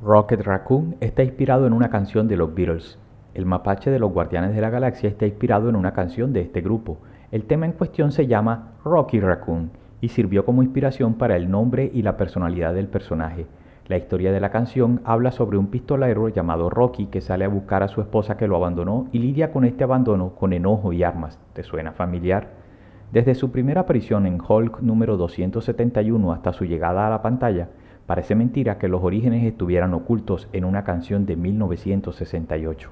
Rocket Raccoon está inspirado en una canción de los Beatles. El mapache de los Guardianes de la Galaxia está inspirado en una canción de este grupo. El tema en cuestión se llama Rocky Raccoon y sirvió como inspiración para el nombre y la personalidad del personaje. La historia de la canción habla sobre un pistolero llamado Rocky que sale a buscar a su esposa que lo abandonó y lidia con este abandono con enojo y armas. ¿Te suena familiar? Desde su primera aparición en Hulk número 271 hasta su llegada a la pantalla, Parece mentira que los orígenes estuvieran ocultos en una canción de 1968.